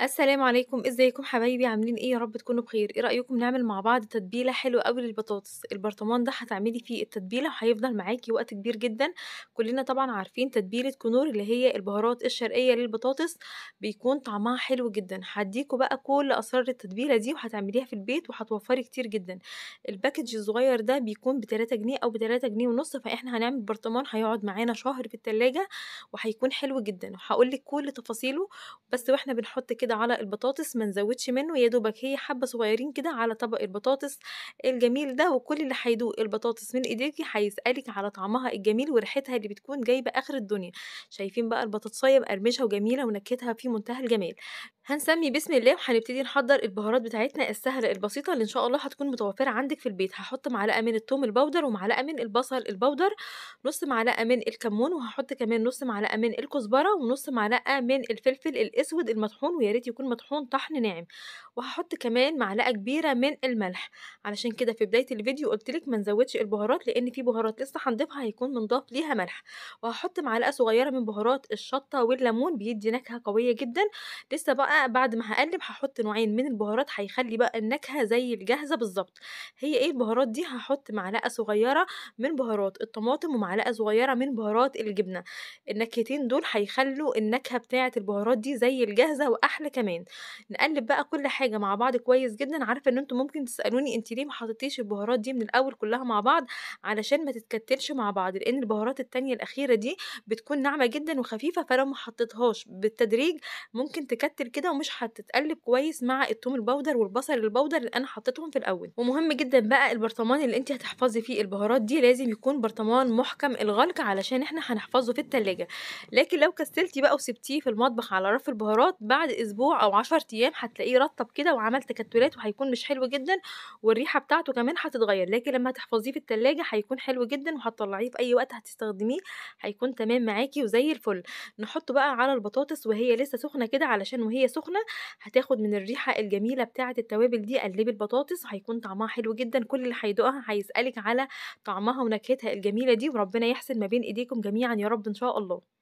السلام عليكم ازيكم حبايبي عاملين ايه يا رب تكونوا بخير ايه رايكم نعمل مع بعض تتبيله حلوه قوي للبطاطس البرطمان ده هتعملي فيه التتبيله وهيفضل معاكي وقت كبير جدا كلنا طبعا عارفين تتبيله كنور اللي هي البهارات الشرقيه للبطاطس بيكون طعمها حلو جدا هديكوا بقى كل اسرار التتبيله دي وهتعمليها في البيت وهتوفري كتير جدا الباكج الصغير ده بيكون ب جنيه او ب جنيه ونص فاحنا هنعمل برطمان هيقعد معانا شهر في التلاجة وهيكون حلو جدا وهقول كل تفاصيله بس واحنا بنحط كده كده على البطاطس ما نزودش منه يا دوبك هي حبه صغيرين كده على طبق البطاطس الجميل ده وكل اللي هيدوق البطاطس من ايديكي هيسالك على طعمها الجميل وريحتها اللي بتكون جايبه اخر الدنيا شايفين بقى البطاطسيه مقرمشه وجميله ونكهتها في منتهى الجمال هنسمي بسم الله وهنبتدي نحضر البهارات بتاعتنا السهله البسيطه اللي ان شاء الله هتكون متوفره عندك في البيت هحط معلقه من الثوم البودر ومعلقه من البصل البودر نص معلقه من الكمون وهحط كمان نص معلقه من الكزبره ونص معلقه من الفلفل الاسود المطحون ويا ريت يكون مطحون طحن ناعم وهحط كمان معلقه كبيره من الملح علشان كده في بدايه الفيديو قلت لك ما نزودش البهارات لان في بهارات لسه هنضيفها هيكون منضاف ليها ملح وهحط معلقه صغيره من بهارات الشطه والليمون بيدي نكهه قويه جدا لسه بقى بعد ما هقلب هحط نوعين من البهارات هيخلي بقى النكهه زي الجاهزه بالظبط هي ايه البهارات دي هحط معلقه صغيره من بهارات الطماطم ومعلقه صغيره من بهارات الجبنه النكهتين دول هيخلوا النكهه بتاعه البهارات دي زي الجاهزه واحلى احنا كمان نقلب بقى كل حاجه مع بعض كويس جدا عارفه ان انتم ممكن تسالوني انت ليه ما حطيتيش البهارات دي من الاول كلها مع بعض علشان ما تتكتلش مع بعض لان البهارات التانية الاخيره دي بتكون ناعمه جدا وخفيفه فلو ما حطيتهاش بالتدريج ممكن تكتل كده ومش هتتقلب كويس مع التوم البودر والبصل البودر اللي انا حطيتهم في الاول ومهم جدا بقى البرطمان اللي انت هتحفظي فيه البهارات دي لازم يكون برطمان محكم الغلق علشان احنا هنحفظه في التلاجة لكن لو كسلتي بقى وسبتيه في المطبخ على رف البهارات بعد اسبوع اسبوع او عشر ايام هتلاقيه رطب كده وعمل تكتلات وهيكون مش حلو جدا والريحه بتاعته كمان هتتغير لكن لما تحفظيه في التلاجة هيكون حلو جدا وهتطلعيه في اي وقت هتستخدميه هيكون تمام معاكي وزي الفل نحطه بقى على البطاطس وهي لسه سخنه كده علشان وهي سخنه هتاخد من الريحه الجميله بتاعه التوابل دي قلبي البطاطس هيكون طعمها حلو جدا كل اللي هيدوقها هيسالك على طعمها ونكهتها الجميله دي وربنا يحسن ما بين ايديكم جميعا يا رب ان شاء الله